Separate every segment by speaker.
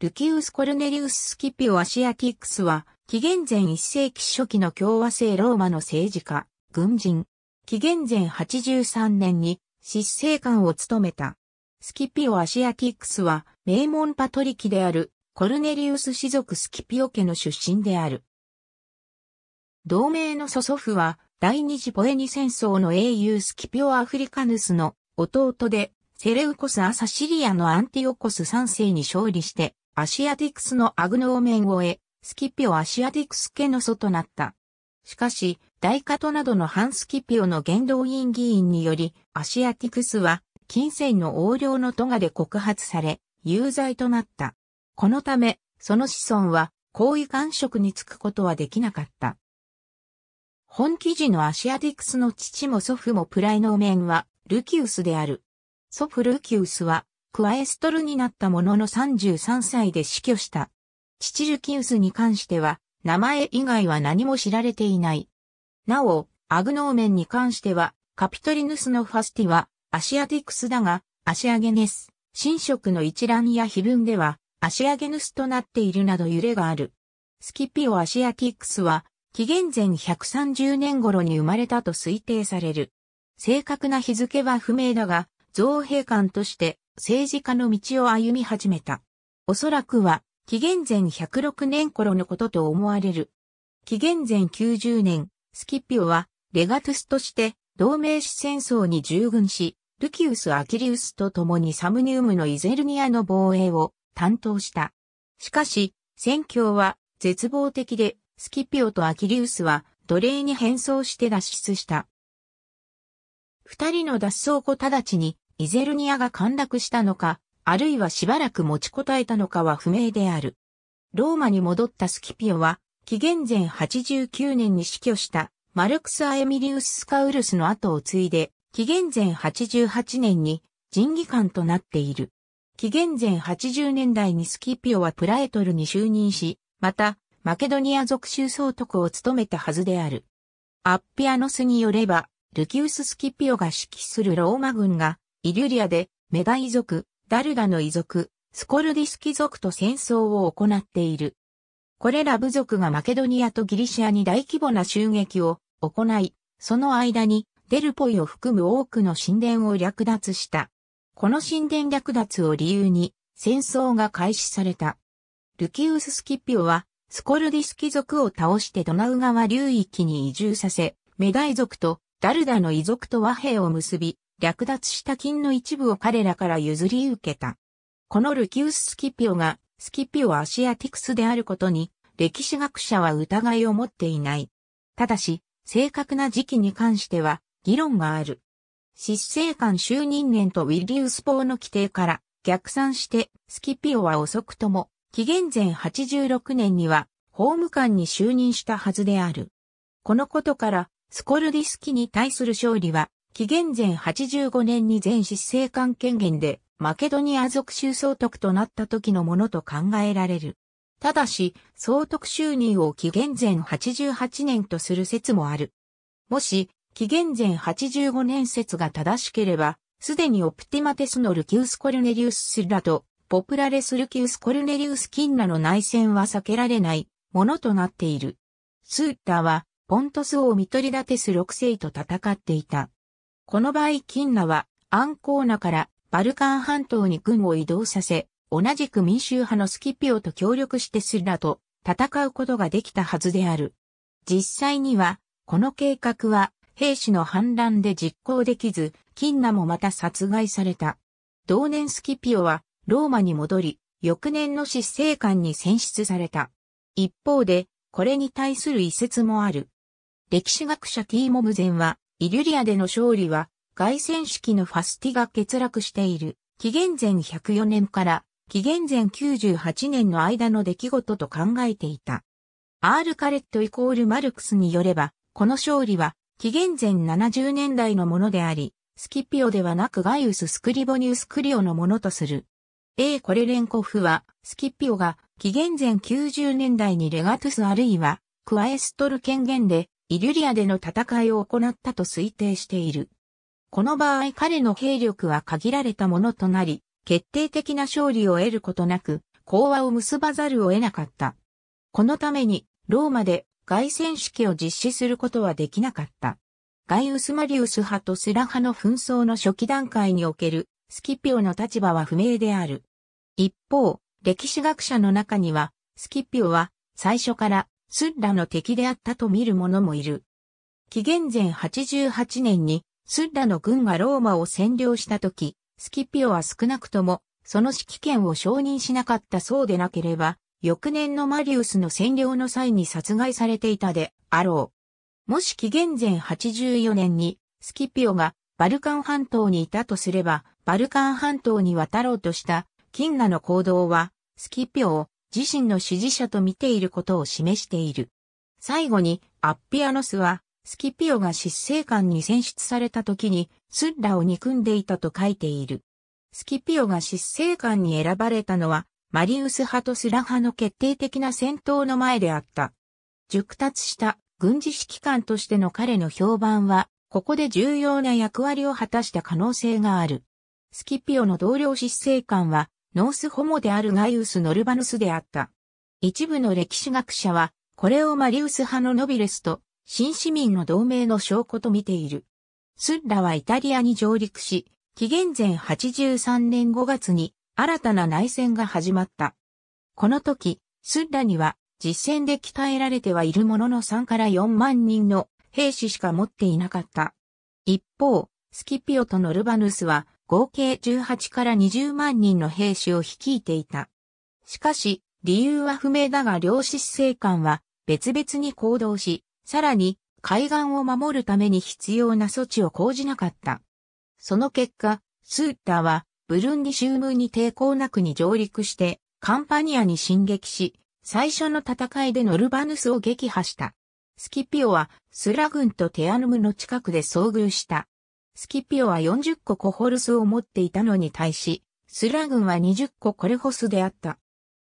Speaker 1: ルキウス・コルネリウス・スキピオ・アシアティクスは、紀元前1世紀初期の共和制ローマの政治家、軍人。紀元前83年に、執政官を務めた。スキピオ・アシアティクスは、名門パトリキである、コルネリウス氏族スキピオ家の出身である。同盟の祖祖父は、第二次ポエニ戦争の英雄スキピオ・アフリカヌスの弟で、セレウコス・アサシリアのアンティオコス3世に勝利して、アシアティクスのアグノーメンを得、スキピオアシアティクス家の祖となった。しかし、大カトなどの反スキピオの元老院議員により、アシアティクスは、金銭の横領のトガで告発され、有罪となった。このため、その子孫は、行為官職に就くことはできなかった。本記事のアシアティクスの父も祖父もプライノーメンは、ルキウスである。祖父ルキウスは、クアエストルになったものの33歳で死去した。チチルキウスに関しては、名前以外は何も知られていない。なお、アグノーメンに関しては、カピトリヌスのファスティは、アシアティクスだが、アシアゲネス、神職の一覧や碑文では、アシアゲヌスとなっているなど揺れがある。スキピオアシアティクスは、紀元前130年頃に生まれたと推定される。正確な日付は不明だが、造幣官として政治家の道を歩み始めた。おそらくは、紀元前106年頃のことと思われる。紀元前90年、スキピオは、レガトゥスとして、同盟史戦争に従軍し、ルキウス・アキリウスと共にサムニウムのイゼルニアの防衛を担当した。しかし、戦況は絶望的で、スキピオとアキリウスは奴隷に変装して脱出した。二人の脱走後直ちにイゼルニアが陥落したのか、あるいはしばらく持ちこたえたのかは不明である。ローマに戻ったスキピオは、紀元前89年に死去したマルクス・アエミリウス・スカウルスの後を継いで、紀元前88年に人技官となっている。紀元前80年代にスキピオはプラエトルに就任し、また、マケドニア属州総督を務めたはずである。アッピアノスによれば、ルキウス・スキピオが指揮するローマ軍がイリュリアでメダ遺族、ダルダの遺族、スコルディス貴族と戦争を行っている。これら部族がマケドニアとギリシアに大規模な襲撃を行い、その間にデルポイを含む多くの神殿を略奪した。この神殿略奪を理由に戦争が開始された。ルキウス・スキピオはスコルディス貴族を倒してドナウ川流域に移住させ、メダイ族とダルダの遺族と和平を結び、略奪した金の一部を彼らから譲り受けた。このルキウス・スキピオが、スキピオアシアティクスであることに、歴史学者は疑いを持っていない。ただし、正確な時期に関しては、議論がある。執政官就任年とウィリウス法の規定から逆算してスキピオは遅くとも紀元前86年には法務官に就任したはずである。このことからスコルディスキに対する勝利は紀元前85年に全執政官権限でマケドニア属州総督となった時のものと考えられる。ただし、総督就任を紀元前88年とする説もある。もし、紀元前85年説が正しければ、すでにオプティマテスのルキウス・コルネリウス・スラと、ポプラレス・ルキウス・コルネリウス・キンラの内戦は避けられないものとなっている。スーッタは、ポントス王ミトリダテス6世と戦っていた。この場合金名はアンコーナからバルカン半島に軍を移動させ、同じく民衆派のスキピオと協力してスラと戦うことができたはずである。実際には、この計画は兵士の反乱で実行できず、金名もまた殺害された。同年スキピオはローマに戻り、翌年の執政官に選出された。一方で、これに対する遺説もある。歴史学者ティーモムゼンは、イリュリアでの勝利は、外旋式のファスティが欠落している、紀元前104年から紀元前98年の間の出来事と考えていた。アール・カレットイコール・マルクスによれば、この勝利は、紀元前70年代のものであり、スキピオではなくガイウス・スクリボニウス・クリオのものとする。A コレレンコフは、スキピオが紀元前90年代にレガトゥスあるいはクアエストル権限でイリュリアでの戦いを行ったと推定している。この場合彼の兵力は限られたものとなり、決定的な勝利を得ることなく、講和を結ばざるを得なかった。このために、ローマで外戦式を実施することはできなかった。ガイウス・マリウス派とスラ派の紛争の初期段階におけるスキピオの立場は不明である。一方、歴史学者の中には、スキピオは最初からスッラの敵であったと見る者もいる。紀元前88年にスッラの軍がローマを占領した時、スキピオは少なくともその指揮権を承認しなかったそうでなければ、翌年のマリウスの占領の際に殺害されていたであろう。もし紀元前84年にスキピオがバルカン半島にいたとすれば、バルカン半島に渡ろうとしたキンナの行動は、スキピオを自身の支持者と見ていることを示している。最後に、アッピアノスは、スキピオが執政官に選出された時に、スッラを憎んでいたと書いている。スキピオが執政官に選ばれたのは、マリウス派とスラ派の決定的な戦闘の前であった。熟達した軍事指揮官としての彼の評判は、ここで重要な役割を果たした可能性がある。スキピオの同僚執政官は、ノースホモであるガイウス・ノルバヌスであった。一部の歴史学者は、これをマリウス派のノビレスと、新市民の同盟の証拠と見ている。スッラはイタリアに上陸し、紀元前83年5月に新たな内戦が始まった。この時、スッラには実戦で鍛えられてはいるものの3から4万人の兵士しか持っていなかった。一方、スキピオとノルバヌスは合計18から20万人の兵士を率いていた。しかし、理由は不明だが両姿政官は別々に行動し、さらに海岸を守るために必要な措置を講じなかった。その結果、スーッターはブルンディ州務に抵抗なくに上陸して、カンパニアに進撃し、最初の戦いでノルバヌスを撃破した。スキピオはスラ軍とテアヌムの近くで遭遇した。スキピオは40個コホルスを持っていたのに対し、スラ軍は20個コレホスであった。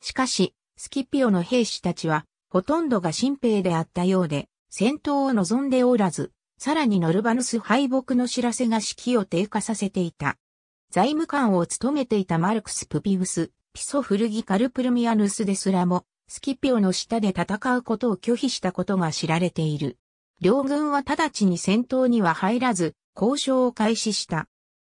Speaker 1: しかし、スキピオの兵士たちは、ほとんどが新兵であったようで、戦闘を望んでおらず、さらにノルバヌス敗北の知らせが士気を低下させていた。財務官を務めていたマルクス・プピウス、ピソフルギカルプルミアヌスですらも、スキピオの下で戦うことを拒否したことが知られている。両軍は直ちに戦闘には入らず、交渉を開始した。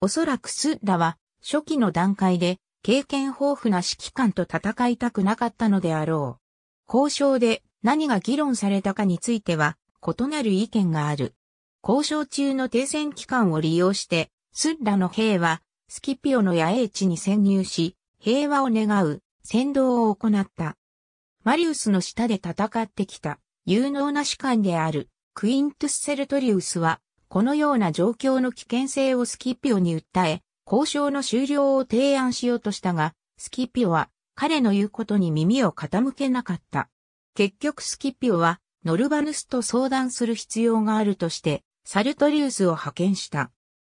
Speaker 1: おそらくスッラは初期の段階で経験豊富な指揮官と戦いたくなかったのであろう。交渉で何が議論されたかについては異なる意見がある。交渉中の停戦期間を利用して、スッラの兵はスキピオの野営地に潜入し、平和を願う先導を行った。マリウスの下で戦ってきた有能な士官であるクイントゥス・セルトリウスはこのような状況の危険性をスキピオに訴え、交渉の終了を提案しようとしたが、スキピオは彼の言うことに耳を傾けなかった。結局スキピオはノルバヌスと相談する必要があるとして、サルトリウスを派遣した。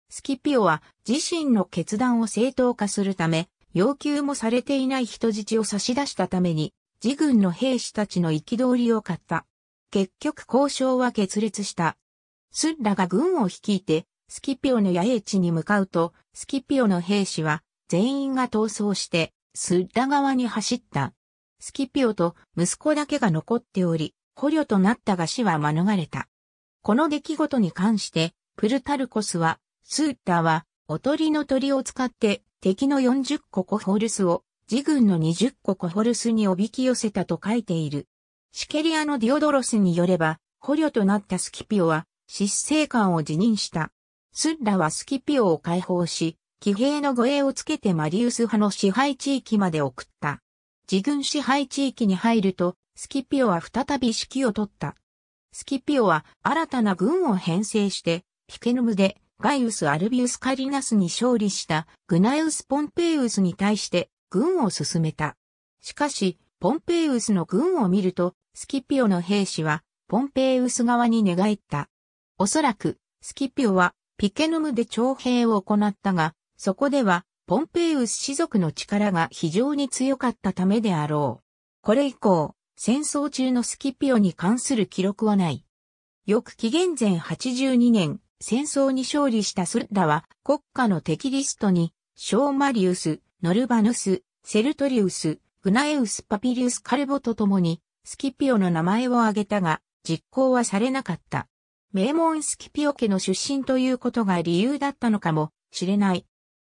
Speaker 1: スキピオは自身の決断を正当化するため、要求もされていない人質を差し出したために、自軍の兵士たちの憤りを買った。結局交渉は決裂した。スッラが軍を率いて、スキピオの野営地に向かうと、スキピオの兵士は全員が逃走して、スッラ側に走った。スキピオと息子だけが残っており、捕虜となったが死は免れた。この出来事に関して、プルタルコスは、スッラは、おとりの鳥を使って敵の40個コホルスを自軍の20個コホルスにおびき寄せたと書いている。シケリアのディオドロスによれば、捕虜となったスキピオは執政官を辞任した。スッラはスキピオを解放し、騎兵の護衛をつけてマリウス派の支配地域まで送った。自軍支配地域に入ると、スキピオは再び指揮を取った。スキピオは新たな軍を編成して、ピケヌムでガイウス・アルビウス・カリナスに勝利したグナイウス・ポンペイウスに対して軍を進めた。しかし、ポンペイウスの軍を見ると、スキピオの兵士は、ポンペイウス側に寝返った。おそらく、スキピオは、ピケヌムで徴兵を行ったが、そこでは、ポンペイウス氏族の力が非常に強かったためであろう。これ以降、戦争中のスキピオに関する記録はない。翌紀元前82年、戦争に勝利したスッダは国家の敵リストに、ショーマリウス、ノルバヌス、セルトリウス、グナエウス・パピリウス・カルボと共に、スキピオの名前を挙げたが、実行はされなかった。名門スキピオ家の出身ということが理由だったのかもしれない。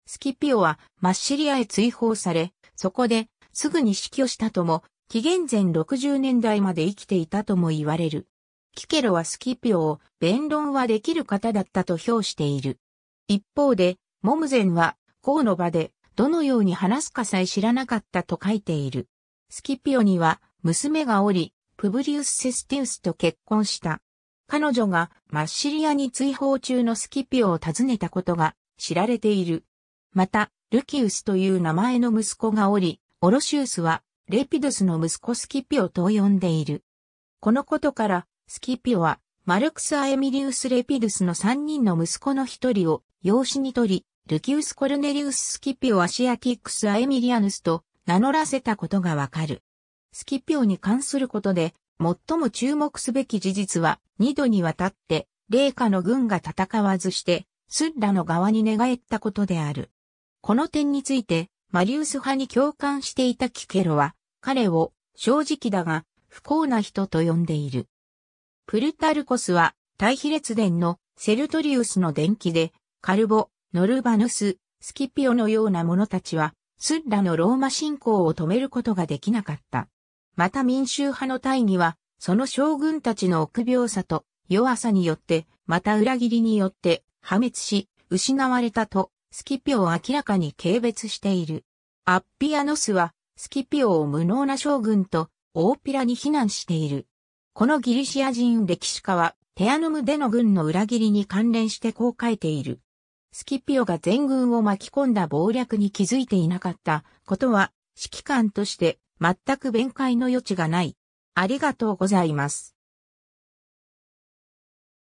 Speaker 1: スキピオはマッシリアへ追放され、そこですぐに死去したとも、紀元前60年代まで生きていたとも言われる。キケロはスキピオを弁論はできる方だったと評している。一方で、モムゼンは、公の場で、どのように話すかさえ知らなかったと書いている。スキピオには、娘がおり、プブリウス・セスティウスと結婚した。彼女がマッシリアに追放中のスキピオを訪ねたことが知られている。また、ルキウスという名前の息子がおり、オロシウスはレピドスの息子スキピオと呼んでいる。このことから、スキピオはマルクス・アエミリウス・レピドスの3人の息子の一人を養子にとり、ルキウス・コルネリウス・スキピオ・アシアティックス・アエミリアヌスと名乗らせたことがわかる。スキピオに関することで最も注目すべき事実は、二度にわたって、霊下の軍が戦わずして、スッラの側に寝返ったことである。この点について、マリウス派に共感していたキケロは、彼を、正直だが、不幸な人と呼んでいる。プルタルコスは、大比列伝のセルトリウスの伝記で、カルボ、ノルバヌス、スキピオのような者たちは、スッラのローマ侵攻を止めることができなかった。また民衆派の大義は、その将軍たちの臆病さと弱さによって、また裏切りによって破滅し、失われたと、スキピオを明らかに軽蔑している。アッピアノスは、スキピオを無能な将軍と、大ピラに非難している。このギリシア人歴史家は、テアノムでの軍の裏切りに関連してこう書いている。スキピオが全軍を巻き込んだ謀略に気づいていなかったことは、指揮官として全く弁解の余地がない。ありがとうございます。